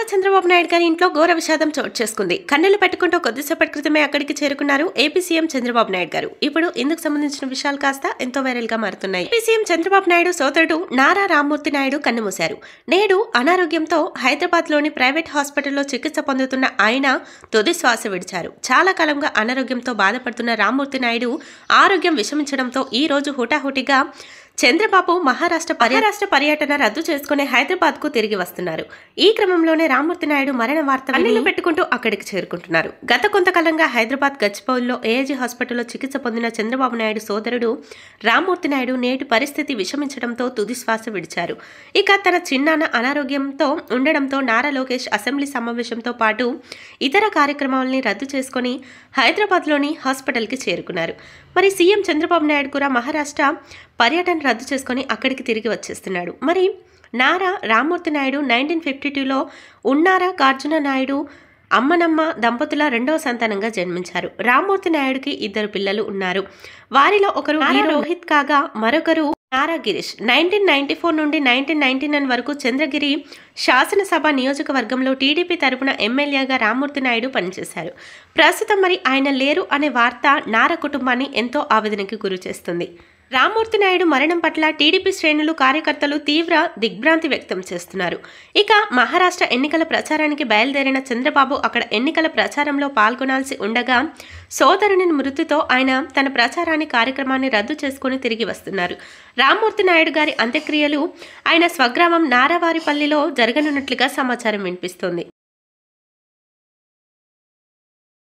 నారా చంద్రబాబు నాయుడు గారి ఇంట్లో ఘోర విషాదం చోటు చేసుకుంది కన్నెలు పెట్టుకుంటూ కొద్దిసేపటి క్రితమే అక్కడికి చేరుకున్నారు ఏపీ సీఎం చంద్రబాబు నాయుడు గారు ఇప్పుడు ఇందుకు సంబంధించిన విషయాలు కాస్త ఎంతో వైరల్ గా మారుతున్నాయి ఏపీ సీఎం చంద్రబాబు నాయుడు సోదరుడు నారా రామ్మూర్తి నాయుడు కన్నుమూశారు నేడు అనారోగ్యంతో హైదరాబాద్ లోని ప్రైవేట్ హాస్పిటల్లో చికిత్స పొందుతున్న ఆయన తుది శ్వాస విడిచారు చాలా కాలంగా అనారోగ్యంతో బాధపడుతున్న రామ్మూర్తి నాయుడు ఆరోగ్యం విషమించడంతో ఈ రోజు హుటాహుటిగా చంద్రబాబు మహారాష్ట్ర మహారాష్ట్ర పర్యటన రద్దు చేసుకుని హైదరాబాద్ కు తిరిగి వస్తున్నారు ఈ క్రమంలోనే రామ్మూర్తి నాయుడు మరణ వార్త పెట్టుకుంటూ అక్కడికి చేరుకుంటున్నారు గత కొంతకాలంగా హైదరాబాద్ గచ్చిబౌల్లో ఏఐజీ హాస్పిటల్లో చికిత్స పొందిన చంద్రబాబు నాయుడు సోదరుడు రామ్మూర్తి నాయుడు నేటి పరిస్థితి విషమించడంతో తుదిశ్వాస విడిచారు ఇక తన చిన్నాన్న అనారోగ్యంతో ఉండడంతో నారా లోకేష్ అసెంబ్లీ సమావేశంతో పాటు ఇతర కార్యక్రమాలని రద్దు చేసుకుని హాస్పిటల్ హాస్పిటల్కి చేరుకున్నారు మరి సీఎం చంద్రబాబు నాయుడు కూడా మహారాష్ట్ర పర్యటన రద్దు చేసుకొని అక్కడికి తిరిగి వచ్చేస్తున్నాడు మరి నారా రామ్మూర్తి నాయుడు నైన్టీన్ ఫిఫ్టీ టూలో ఉన్నారా కార్జున నాయుడు అమ్మనమ్మ దంపతుల రెండవ సంతానంగా జన్మించారు రామ్మూర్తి నాయుడుకి ఇద్దరు పిల్లలు ఉన్నారు వారిలో ఒకరు రోహిత్ కాగా మరొకరు Nara Girish nineteen ninety four నుండి నైన్టీన్ నైన్టీ నైన్ వరకు చంద్రగిరి శాసనసభ నియోజకవర్గంలో టీడీపీ తరపున ఎమ్మెల్యేగా రామ్మూర్తి నాయుడు పనిచేశారు ప్రస్తుతం మరి ఆయన లేరు అనే వార్త నారా కుటుంబాన్ని ఎంతో ఆవేదనకి గురి చేస్తుంది రామ్మూర్తి నాయుడు మరణం పట్ల టీడీపీ శ్రేణులు కార్యకర్తలు తీవ్ర దిగ్భ్రాంతి వ్యక్తం చేస్తున్నారు ఇక మహారాష్ట్ర ఎన్నికల ప్రచారానికి బయలుదేరిన చంద్రబాబు అక్కడ ఎన్నికల ప్రచారంలో పాల్గొనాల్సి ఉండగా సోదరుని మృతితో ఆయన తన ప్రచారాన్ని కార్యక్రమాన్ని రద్దు చేసుకుని తిరిగి వస్తున్నారు రామ్మూర్తి నాయుడు గారి అంత్యక్రియలు ఆయన స్వగ్రామం నారావారిపల్లిలో జరగనున్నట్లుగా సమాచారం వినిపిస్తోంది